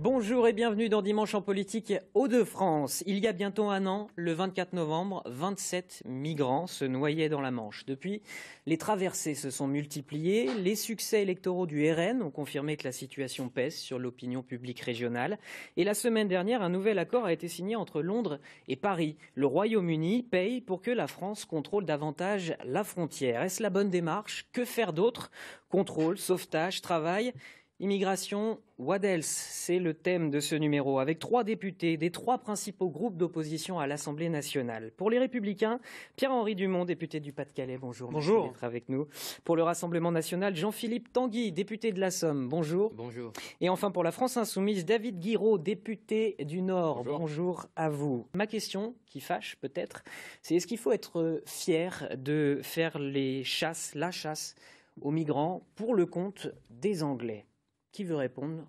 Bonjour et bienvenue dans Dimanche en politique Hauts-de-France. Il y a bientôt un an, le 24 novembre, 27 migrants se noyaient dans la Manche. Depuis, les traversées se sont multipliées. Les succès électoraux du RN ont confirmé que la situation pèse sur l'opinion publique régionale. Et la semaine dernière, un nouvel accord a été signé entre Londres et Paris. Le Royaume-Uni paye pour que la France contrôle davantage la frontière. Est-ce la bonne démarche Que faire d'autre Contrôle, sauvetage, travail Immigration, what else C'est le thème de ce numéro, avec trois députés des trois principaux groupes d'opposition à l'Assemblée nationale. Pour les Républicains, Pierre-Henri Dumont, député du Pas-de-Calais, bonjour. Bonjour. avec nous. Pour le Rassemblement national, Jean-Philippe Tanguy, député de la Somme, bonjour. Bonjour. Et enfin, pour la France insoumise, David Guiraud, député du Nord, bonjour, bonjour à vous. Ma question, qui fâche peut-être, c'est est-ce qu'il faut être fier de faire les chasses, la chasse aux migrants pour le compte des Anglais qui veut répondre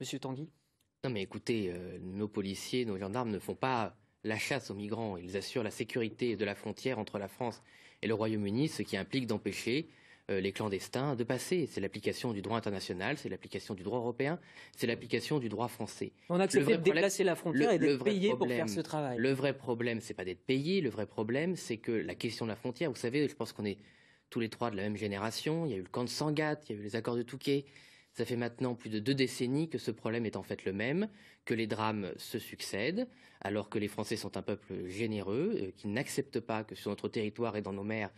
Monsieur Tanguy Non, mais écoutez, euh, nos policiers, nos gendarmes ne font pas la chasse aux migrants. Ils assurent la sécurité de la frontière entre la France et le Royaume-Uni, ce qui implique d'empêcher euh, les clandestins de passer. C'est l'application du droit international, c'est l'application du droit européen, c'est l'application du droit français. On a accepté de déplacer la frontière et d'être payé pour faire ce travail. Le vrai problème, c'est pas d'être payé, le vrai problème, c'est que la question de la frontière, vous savez, je pense qu'on est tous les trois de la même génération, il y a eu le camp de Sangatte, il y a eu les accords de Touquet, ça fait maintenant plus de deux décennies que ce problème est en fait le même, que les drames se succèdent, alors que les Français sont un peuple généreux, euh, qui n'accepte pas que sur notre territoire et dans nos mers,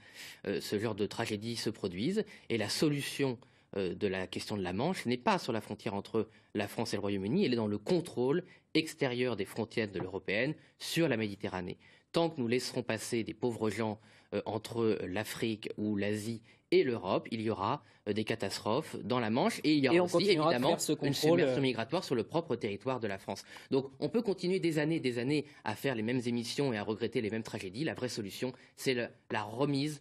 euh, ce genre de tragédie se produise. Et la solution euh, de la question de la Manche n'est pas sur la frontière entre la France et le Royaume-Uni, elle est dans le contrôle extérieur des frontières de l'Européenne sur la Méditerranée. Tant que nous laisserons passer des pauvres gens euh, entre l'Afrique ou l'Asie et l'Europe, il y aura euh, des catastrophes dans la Manche et il y aura aussi évidemment ce contrôle... Euh, migratoire sur le propre territoire de la France. Donc on peut continuer des années des années à faire les mêmes émissions et à regretter les mêmes tragédies. La vraie solution, c'est la remise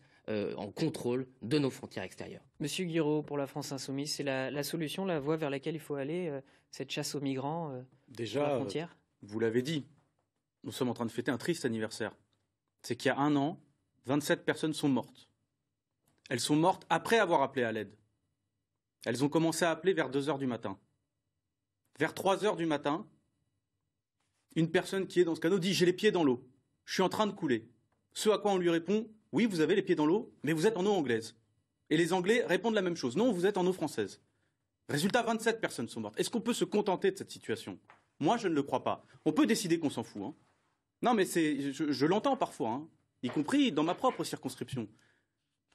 en contrôle de nos frontières extérieures. Monsieur Guiraud, pour la France insoumise, c'est la, solution, la voie vers laquelle il faut aller, cette chasse aux migrants Déjà, la frontière Vous l'avez dit, nous sommes en train de fêter un triste anniversaire. C'est qu'il y a un an, 27 personnes sont mortes. Elles sont mortes après avoir appelé à l'aide. Elles ont commencé à appeler vers 2 heures du matin. Vers 3 heures du matin, une personne qui est dans ce canot dit J'ai les pieds dans l'eau, je suis en train de couler. Ce à quoi on lui répond Oui, vous avez les pieds dans l'eau, mais vous êtes en eau anglaise. Et les Anglais répondent la même chose Non, vous êtes en eau française. Résultat, 27 personnes sont mortes. Est-ce qu'on peut se contenter de cette situation Moi, je ne le crois pas. On peut décider qu'on s'en fout. Hein. Non, mais c'est, je, je l'entends parfois. Hein y compris dans ma propre circonscription.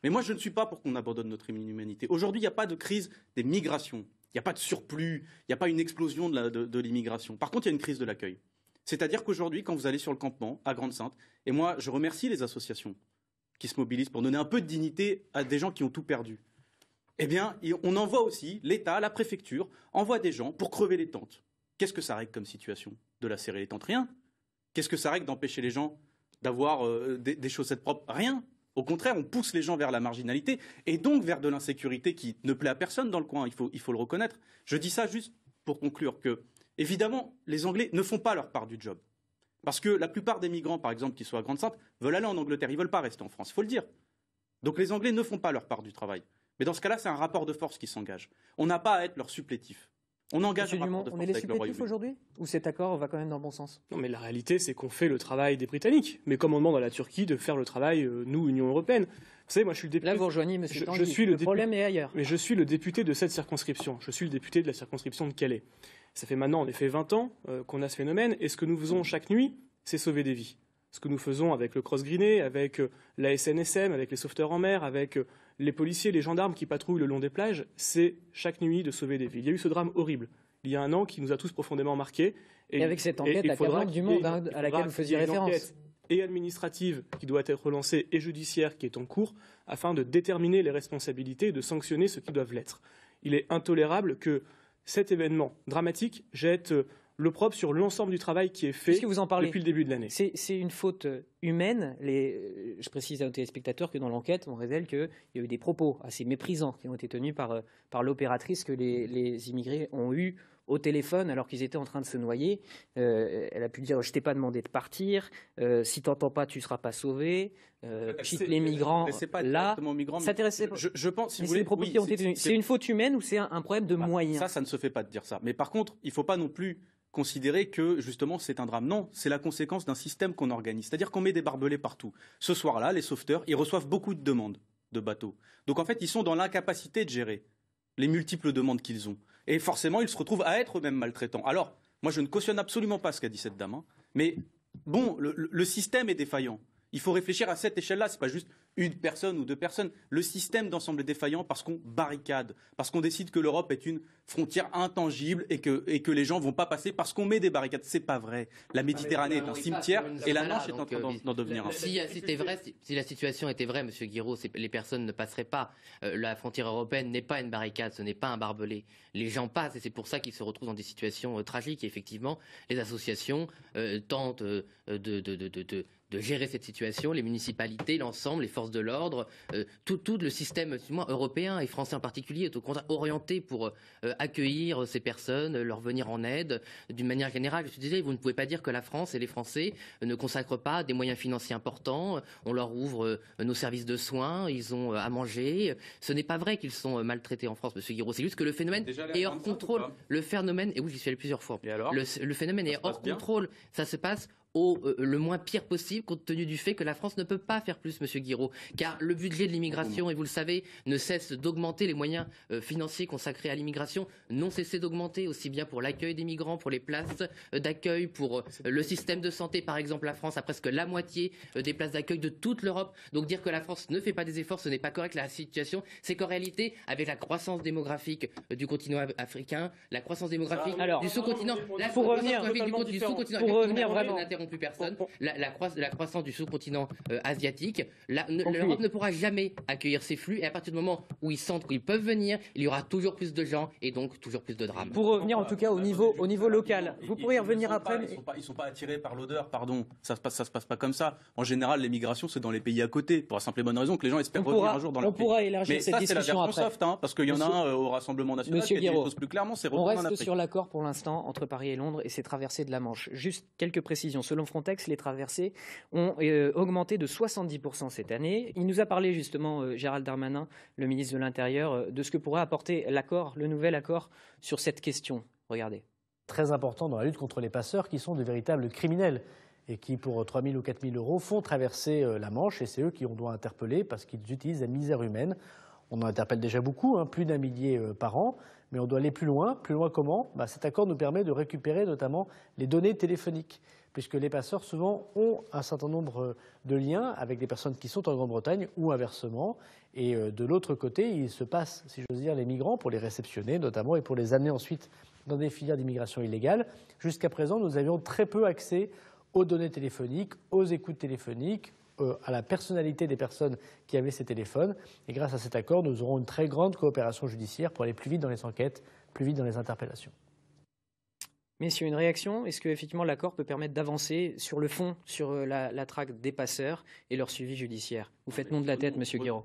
Mais moi, je ne suis pas pour qu'on abandonne notre humanité. Aujourd'hui, il n'y a pas de crise des migrations. Il n'y a pas de surplus. Il n'y a pas une explosion de l'immigration. Par contre, il y a une crise de l'accueil. C'est-à-dire qu'aujourd'hui, quand vous allez sur le campement à Grande-Sainte, et moi, je remercie les associations qui se mobilisent pour donner un peu de dignité à des gens qui ont tout perdu. Eh bien, on envoie aussi, l'État, la préfecture, envoie des gens pour crever les tentes. Qu'est-ce que ça règle comme situation De la serrer les tentes Rien. Qu'est-ce que ça règle d'empêcher les gens d'avoir euh, des, chaussettes propres. Rien. Au contraire, on pousse les gens vers la marginalité et donc vers de l'insécurité qui ne plaît à personne dans le coin, il faut, il faut le reconnaître. Je dis ça juste pour conclure que, évidemment, les Anglais ne font pas leur part du job. Parce que la plupart des migrants, par exemple, qui sont à Grande-Sainte, veulent aller en Angleterre, ils ne veulent pas rester en France, il faut le dire. Donc les Anglais ne font pas leur part du travail. Mais dans ce cas-là, c'est un rapport de force qui s'engage. On n'a pas à être leur supplétif. On engage du monde on est les supplétifs aujourd'hui Ou cet accord va quand même dans le bon sens Non, mais la réalité, c'est qu'on fait le travail des Britanniques. Mais commandement on demande à la Turquie de faire le travail, euh, nous, Union européenne. Vous savez, moi, je suis le député. Là, vous rejoignez Je, suis le, problème est ailleurs. Mais je suis le député de cette circonscription. Je suis le député de la circonscription de Calais. Ça fait maintenant, en effet, 20 ans euh, qu'on a ce phénomène. Et ce que nous faisons chaque nuit, c'est sauver des vies ce que nous faisons avec le cross griné avec euh, la SNSM, avec les sauveteurs en mer, avec euh, les policiers, les gendarmes qui patrouillent le long des plages, c'est chaque nuit de sauver des vies. Il y a eu ce drame horrible il y a un an qui nous a tous profondément marqués. Et, avec cette enquête la du monde hein, à laquelle vous faisiez référence. Et administrative qui doit être relancée et judiciaire qui est en cours afin de déterminer les responsabilités et de sanctionner ceux qui doivent l'être. Il est intolérable que cet événement dramatique jette euh, le propre sur l'ensemble du travail qui est fait vous en parlez, depuis le début de l'année. C'est une faute euh, humaine. Euh, je précise à nos téléspectateurs que dans l'enquête, on révèle qu'il y a eu des propos assez méprisants qui ont été tenus par, euh, par l'opératrice que les, les, immigrés ont eu au téléphone alors qu'ils étaient en train de se noyer. elle a pu dire Je t'ai pas demandé de partir, Si si t'entends pas, tu ne seras pas sauvé. Euh, les migrants pas là. Migrant, Je, je, pense, si c'est une faute humaine ou c'est un, problème de bah, moyens Ça, ça ne se fait pas de dire ça. Mais par contre, il ne faut pas non plus considérer que justement c'est un drame. Non, c'est la conséquence d'un système qu'on organise. C'est-à-dire qu'on met des barbelés partout. Ce soir-là, les sauveteurs, ils reçoivent beaucoup de demandes de bateaux. Donc en fait, ils sont dans l'incapacité de gérer les multiples demandes qu'ils ont. Et forcément, ils se retrouvent à être eux-mêmes maltraitants. Alors, moi, je ne cautionne absolument pas ce qu'a dit cette dame. Hein. Mais bon, le, le, système est défaillant. Il faut réfléchir à cette échelle-là. C'est pas juste une personne ou deux personnes. Le système d'ensemble est défaillant parce qu'on barricade, parce qu'on décide que l'Europe est une frontière intangible et que, les gens ne vont pas passer parce qu'on met des barricades. n'est pas vrai. La ah, Méditerranée est un cimetière et la Manche est en train d'en euh, devenir un. Si, si, la situation était vraie, M. Guiraud, les personnes ne passeraient pas. Euh, la frontière européenne n'est pas une barricade, ce n'est pas un barbelé. Les gens passent et c'est pour ça qu'ils se retrouvent dans des situations euh, tragiques. effectivement, les associations tentent de, de de gérer cette situation, les municipalités, l'ensemble, les forces de l'ordre, euh, tout, le système européen et français en particulier est au contraire orienté pour euh, euh, accueillir ces personnes, leur venir en aide. D'une manière générale, je vous disais, vous ne pouvez pas dire que la France et les Français ne consacrent pas des moyens financiers importants. On leur ouvre nos services de soins, ils ont à manger. Ce n'est pas vrai qu'ils sont maltraités en France, M. Guiraud. C'est juste que le phénomène est hors contrôle. Le phénomène, est hors contrôle. Ça se passe au euh, le moins pire possible, compte tenu du fait que la France ne peut pas faire plus, Monsieur Guiraud, car le budget de l'immigration, et vous le savez, ne cesse d'augmenter, les moyens euh, financiers consacrés à l'immigration n'ont cessé d'augmenter, aussi bien pour l'accueil des migrants, pour les places euh, d'accueil, pour le système de santé, par exemple, la France a presque la moitié des places d'accueil de toute l'Europe. Donc dire que la France ne fait pas des efforts, ce n'est pas correct. La situation, c'est qu'en réalité, avec la croissance démographique du continent africain, la croissance démographique du sous-continent, la revenir vraiment plus personne, la, la, croissance, la croissance du sous-continent euh, asiatique. L'Europe ne pourra jamais accueillir ces flux et à partir du moment où ils sentent qu'ils peuvent venir, il y aura toujours plus de gens et donc toujours plus de drames. Pour revenir en tout cas au niveau, au niveau local, vous pourriez revenir après. ils ne sont, pas attirés par l'odeur, pardon. Ça ne se, passe, ça se passe pas comme ça. En général, les migrations, c'est dans les pays à côté, pour la simple et bonne raison que les gens espèrent revenir un jour dans la. pays. On pourra élargir Mais cette ça, discussion la après. Hein, parce qu'il y en a un euh, au Rassemblement national qui propose plus clairement, c'est On reste sur l'accord pour l'instant entre Paris et Londres et ses traversées de la Manche. Juste quelques précisions selon Frontex, les traversées ont euh, augmenté de 70% cette année. Il nous a parlé justement, euh, Gérald Darmanin, le ministre de l'Intérieur, euh, de ce que pourrait apporter l'accord, le nouvel accord sur cette question. Regardez. Très important dans la lutte contre les passeurs qui sont de véritables criminels et qui, pour 3 000 ou 4 000 euros, font traverser la Manche. Et c'est eux qui on doit interpeller parce qu'ils utilisent la misère humaine. On en interpelle déjà beaucoup, hein, plus d'un millier par an, mais on doit aller plus loin. Plus loin comment bah, Cet accord nous permet de récupérer notamment les données téléphoniques puisque les passeurs souvent ont un certain nombre de liens avec des personnes qui sont en Grande-Bretagne ou inversement. Et euh, de l'autre côté, il se passe, si j'ose dire, les migrants pour les réceptionner notamment et pour les amener ensuite dans des filières d'immigration illégale. Jusqu'à présent, nous avions très peu accès aux données téléphoniques, aux écoutes téléphoniques, euh, à la personnalité des personnes qui avaient ces téléphones. Et grâce à cet accord, nous aurons une très grande coopération judiciaire pour aller plus vite dans les enquêtes, plus vite dans les interpellations mais une réaction, est-ce que effectivement l'accord peut permettre d'avancer sur le fond, sur euh, la, traque des passeurs et leur suivi judiciaire Vous faites nom de la tête, Monsieur Guiraud.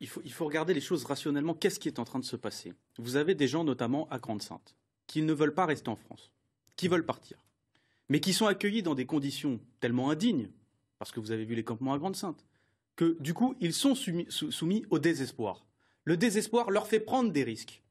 Il faut, regarder les choses rationnellement. Qu'est-ce qui est en train de se passer Vous avez des gens, notamment à Grande-Sainte, qui ne veulent pas rester en France, qui veulent partir, mais qui sont accueillis dans des conditions tellement indignes, parce que vous avez vu les campements à Grande-Sainte, que du coup, ils sont soumis, au désespoir. Le désespoir leur fait prendre des risques.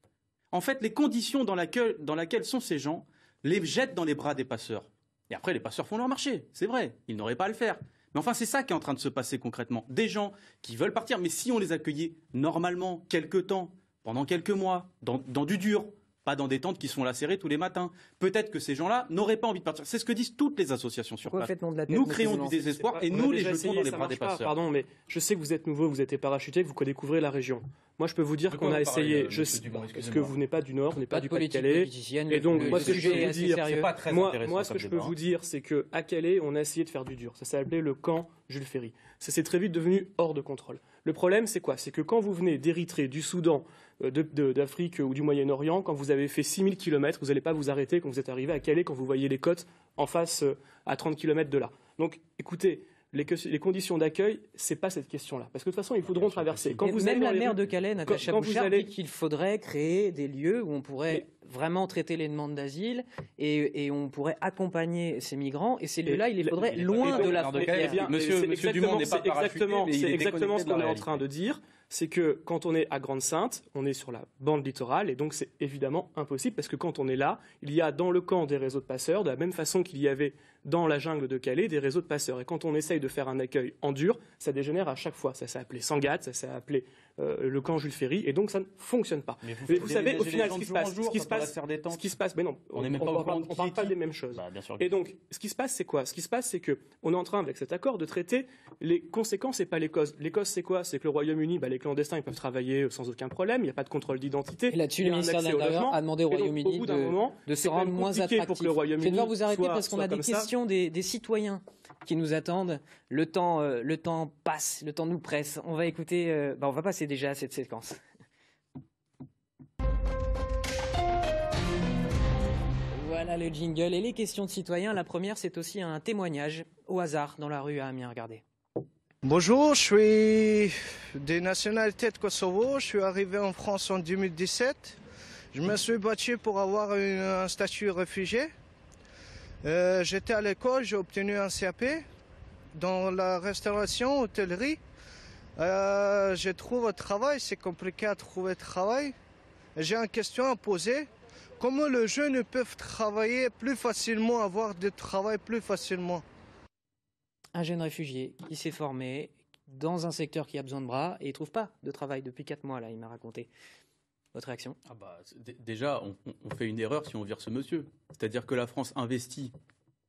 En fait, les conditions dans, laquelle, dans lesquelles sont ces gens les jette dans les bras des passeurs. Et après, les passeurs font leur marché, c'est vrai, ils n'auraient pas à le faire. Mais enfin, c'est ça qui est en train de se passer concrètement. Des gens qui veulent partir, mais si on les accueillait normalement, quelques temps, pendant quelques mois, dans du dur, pas dans des tentes qui sont lacérées tous les matins. Peut-être que ces gens-là n'auraient pas envie de partir. C'est ce que disent toutes les associations sur place. Nous créons du désespoir et nous les jetons dans les bras des passeurs. Pardon, mais je sais que vous êtes nouveau, vous êtes parachuté, que vous découvrez la région. Moi, je peux vous dire qu'on a essayé. Euh, je que vous n'êtes pas du Nord, vous n'êtes pas, du de calais Et donc, moi, ce que je peux vous dire, c'est que à Calais, on a essayé de faire du dur. Ça s'appelait le camp Jules Ferry. Ça s'est très vite devenu hors de contrôle. Le problème, c'est quoi C'est que quand vous venez d'Érythrée, du Soudan, euh, d'Afrique ou du Moyen-Orient, quand vous avez fait 6000 km, vous n'allez pas vous arrêter quand vous êtes arrivé à Calais, quand vous voyez les côtes en face euh, à 30 km de là. Donc écoutez, les, conditions d'accueil, ce n'est pas cette question-là. Parce que de toute façon, ils voudront ah, traverser. vous même la mer de Calais, Natacha quand, quand vous allez... dit qu'il faudrait créer des lieux où on pourrait vraiment traiter les demandes d'asile et, on pourrait accompagner ces migrants. Et ces lieux-là, il les faudrait loin de la frontière. Monsieur, Monsieur Dumont n'est pas Exactement, exactement ce qu'on est en train de dire c'est que quand on est à Grande-Sainte, on est sur la bande littorale, et donc c'est évidemment impossible, parce que quand on est là, il y a dans le camp des réseaux de passeurs, de la même façon qu'il y avait dans la jungle de Calais, des réseaux de passeurs. Et quand on essaye de faire un accueil en dur, ça dégénère à chaque fois. Ça s'est appelé Sangatte, ça s'est appelé euh, le camp Jules Ferry, et donc ça ne fonctionne pas. Mais vous, savez, au final, ce qui se passe, ce qui se passe, mais non, on ne parle, pas des mêmes choses. Bah, et donc, ce qui se passe, c'est quoi Ce qui se passe, c'est que on est en train, avec cet accord, de traiter les conséquences et pas les causes. Les causes, c'est quoi C'est que le Royaume-Uni, bah, les clandestins, ils peuvent travailler sans aucun problème, il n'y a pas de contrôle d'identité. Là-dessus, le ministère de l'Intérieur a demandé au Royaume-Uni de, se rendre moins Pour le royaume vous arrêter parce qu'on a des questions des citoyens qui nous attendent. Le temps, euh, le temps passe, le temps nous presse. On va écouter, euh, bah, on va passer déjà à cette séquence. Voilà le jingle et les questions de citoyens. La première, c'est aussi un témoignage au hasard dans la rue à Amiens. Regardez. Bonjour, je suis des nationalités de Kosovo. Je suis arrivé en France en 2017. Je me suis battu pour avoir un statut réfugié. Euh, j'étais à l'école, j'ai obtenu un CAP dans la restauration, hôtellerie. Euh, je trouve un travail, c'est compliqué à trouver travail. J'ai une question à poser. Comment les jeunes peuvent travailler plus facilement, avoir du travail plus facilement Un jeune réfugié qui s'est formé dans un secteur qui a besoin de bras et il ne trouve pas de travail depuis 4 mois, là, il m'a raconté. Votre réaction ah bah, Déjà, on, fait une erreur si on vire ce monsieur. C'est-à-dire que la France investit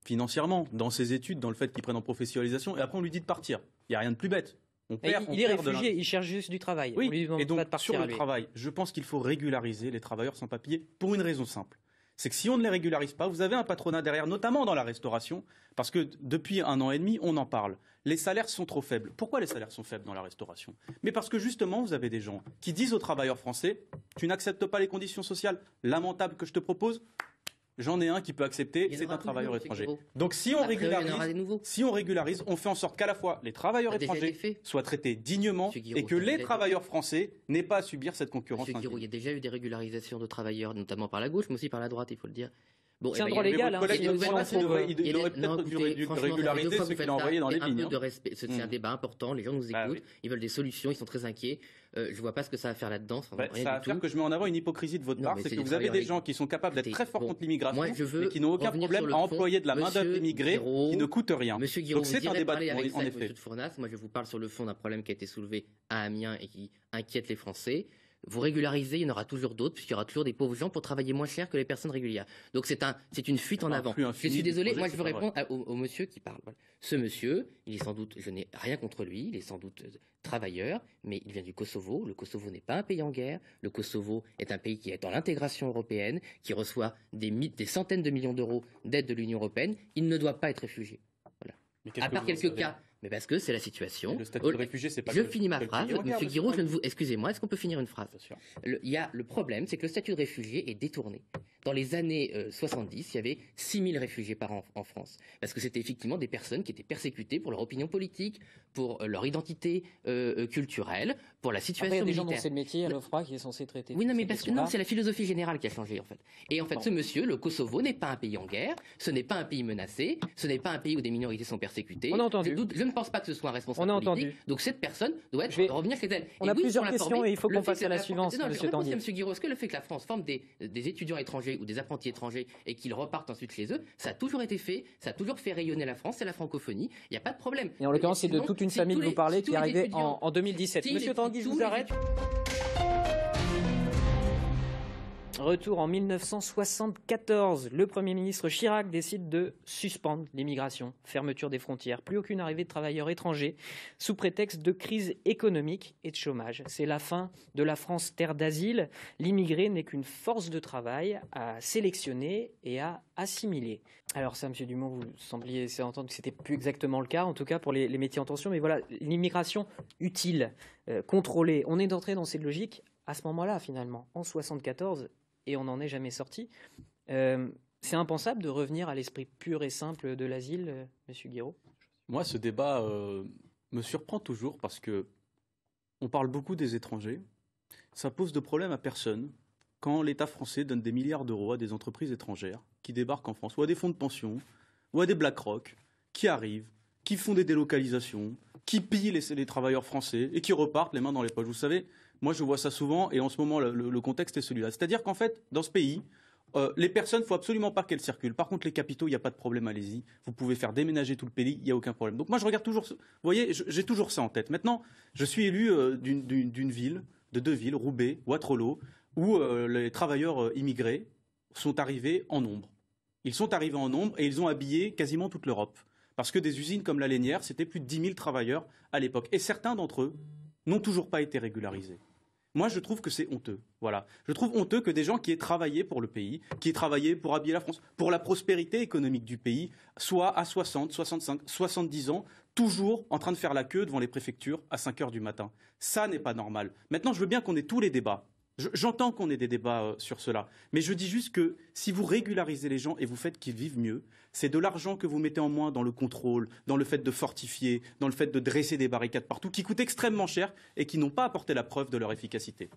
financièrement dans ses études, dans le fait qu'il prenne en professionnalisation, et après on lui dit de partir. Il n'y a rien de plus bête. il, est réfugié, il cherche juste du travail. Oui, et donc sur le travail, je pense qu'il faut régulariser les travailleurs sans papiers pour une raison simple c'est que si on ne les régularise pas, vous avez un patronat derrière, notamment dans la restauration, parce que depuis un an et demi, on en parle. Les salaires sont trop faibles. Pourquoi les salaires sont faibles dans la restauration Mais parce que justement, vous avez des gens qui disent aux travailleurs français, tu n'acceptes pas les conditions sociales lamentables que je te propose, j'en ai un qui peut accepter, c'est un travailleur étranger. Donc si on, régularise, si on on fait en sorte qu'à la fois les travailleurs étrangers soient traités dignement et que les travailleurs français n'aient pas à subir cette concurrence. il y a déjà eu des régularisations de travailleurs, notamment par la gauche, mais aussi par la droite, il faut le dire c'est un droit légal. il aurait peut-être dû régulariser ce qu'il a envoyé dans les lignes. C'est un débat important. Les gens nous ah écoutent. Ils veulent des solutions. Ils sont très inquiets. Je euh, je vois pas ce que ça va faire là-dedans. Ça, bah, rien ça va faire que je mets en avant une hypocrisie de votre part, c'est que vous avez des gens qui sont capables d'être très forts contre l'immigration, mais qui n'ont aucun problème à employer de la main d'œuvre immigrée, qui ne coûte rien. Donc c'est un débat en effet. moi je vous parle sur le fond d'un problème qui a été soulevé à Amiens et qui inquiète les Français vous régularisez, il y en aura toujours d'autres, puisqu'il y aura toujours des pauvres gens pour travailler moins cher que les personnes régulières. Donc c'est un, c'est une fuite en avant. Je suis désolé, moi je veux répondre au, monsieur qui parle. Ce monsieur, il est sans doute, je n'ai rien contre lui, il est sans doute euh, travailleur, mais il vient du Kosovo. Le Kosovo n'est pas un pays en guerre. Le Kosovo est un pays qui est dans l'intégration européenne, qui reçoit des, centaines de millions d'euros d'aide de l'Union européenne. Il ne doit pas être réfugié. À part quelques cas mais parce que c'est la situation. Le statut de oh, réfugié, c'est pas. Je finis ma phrase, Monsieur Guiraud, vous. Excusez-moi, est-ce qu'on peut finir une phrase Il y a le problème, c'est que le statut de réfugié est détourné. Dans les années 70, euh, il y avait 6000 réfugiés par an en France, parce que c'était effectivement des personnes qui étaient persécutées pour leur opinion politique, pour euh, leur identité euh, culturelle, pour la situation Après, il y a des gens dont c'est le métier à l'OFRA qui est censé traiter. Oui, non, mais parce que non, c'est la philosophie générale qui a changé en fait. Et en fait, ce monsieur, le Kosovo n'est pas un pays en guerre, ce n'est pas un pays menacé, ce n'est pas un pays où des minorités sont persécutées. On a entendu. Je, ne pense pas que ce soit un responsable On a Entendu. Donc cette personne doit être, revenir chez elle. On a plusieurs questions et il faut qu'on passe à la, suivante, Monsieur Tanguy. Monsieur Guiraud, ce que le fait que la France forme des, étudiants étrangers ou des apprentis étrangers et qu'ils repartent ensuite chez eux, ça a toujours été fait, ça a toujours fait rayonner la France, et la francophonie. Il n'y a pas de problème. Et en l'occurrence, euh, c'est de toute une famille que vous parlez qui est arrivée en 2017. Tanguy, je vous arrête. Retour en 1974, le Premier ministre Chirac décide de suspendre l'immigration, fermeture des frontières, plus aucune arrivée de travailleurs étrangers, sous prétexte de crise économique et de chômage. C'est la fin de la France terre d'asile. L'immigré n'est qu'une force de travail à sélectionner et à assimiler. Alors ça, Monsieur Dumont, vous sembliez entendre que c'était plus exactement le cas, en tout cas pour les, métiers en tension. Mais voilà, l'immigration utile, euh, contrôlée. On est entré dans cette logique à ce moment-là, finalement, en 1974 et on n'en est jamais sorti. Euh, c'est impensable de revenir à l'esprit pur et simple de l'asile, euh, Monsieur Guiraud Moi, ce débat euh, me surprend toujours parce que on parle beaucoup des étrangers. Ça pose de problème à personne quand l'État français donne des milliards d'euros à des entreprises étrangères qui débarquent en France, ou à des fonds de pension, ou à des BlackRock, qui arrivent, qui font des délocalisations, qui pillent les travailleurs français et qui repartent les mains dans les poches. Vous savez, moi, je vois ça souvent, et en ce moment, le, contexte est celui-là. C'est-à-dire qu'en fait, dans ce pays, euh, les personnes, il faut absolument pas qu'elles circulent. Par contre, les capitaux, il n'y a pas de problème, allez-y. Vous pouvez faire déménager tout le pays, il n'y a aucun problème. Donc moi, je regarde toujours, vous voyez, j'ai toujours ça en tête. Maintenant, je suis élu euh, d'une ville, de deux villes, Roubaix, Ouattrolo, où euh, les travailleurs immigrés sont arrivés en nombre. Ils sont arrivés en nombre et ils ont habillé quasiment toute l'Europe. Parce que des usines comme la Lénière, c'était plus de 10 000 travailleurs à l'époque. Et certains d'entre eux n'ont toujours pas été régularisés. Moi, je trouve que c'est honteux. Voilà. Je trouve honteux que des gens qui aient travaillé pour le pays, qui aient travaillé pour habiller la France, pour la prospérité économique du pays, soient à 60, 65, 70 ans, toujours en train de faire la queue devant les préfectures à 5 heures du matin. Ça n'est pas normal. Maintenant, je veux bien qu'on ait tous les débats. J'entends qu'on ait des débats euh, sur cela, mais je dis juste que si vous régularisez les gens et vous faites qu'ils vivent mieux, c'est de l'argent que vous mettez en moins dans le contrôle, dans le fait de fortifier, dans le fait de dresser des barricades partout, qui coûtent extrêmement cher et qui n'ont pas apporté la preuve de leur efficacité.